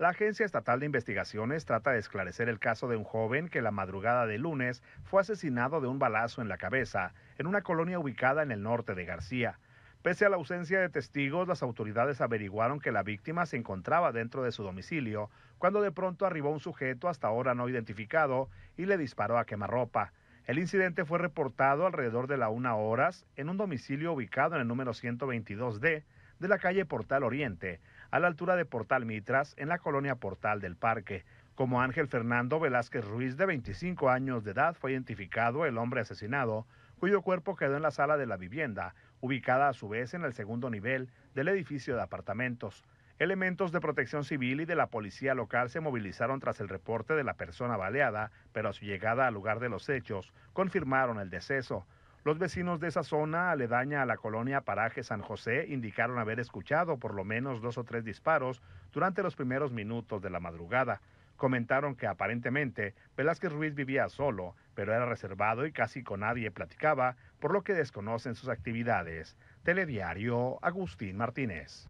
La Agencia Estatal de Investigaciones trata de esclarecer el caso de un joven que la madrugada de lunes fue asesinado de un balazo en la cabeza en una colonia ubicada en el norte de García. Pese a la ausencia de testigos, las autoridades averiguaron que la víctima se encontraba dentro de su domicilio cuando de pronto arribó un sujeto hasta ahora no identificado y le disparó a quemarropa. El incidente fue reportado alrededor de la una horas en un domicilio ubicado en el número 122D de la calle Portal Oriente, a la altura de Portal Mitras, en la colonia Portal del Parque. Como Ángel Fernando Velázquez Ruiz, de 25 años de edad, fue identificado el hombre asesinado, cuyo cuerpo quedó en la sala de la vivienda, ubicada a su vez en el segundo nivel del edificio de apartamentos. Elementos de protección civil y de la policía local se movilizaron tras el reporte de la persona baleada, pero a su llegada al lugar de los hechos confirmaron el deceso. Los vecinos de esa zona aledaña a la colonia Paraje San José indicaron haber escuchado por lo menos dos o tres disparos durante los primeros minutos de la madrugada. Comentaron que aparentemente Velázquez Ruiz vivía solo, pero era reservado y casi con nadie platicaba, por lo que desconocen sus actividades. Telediario Agustín Martínez.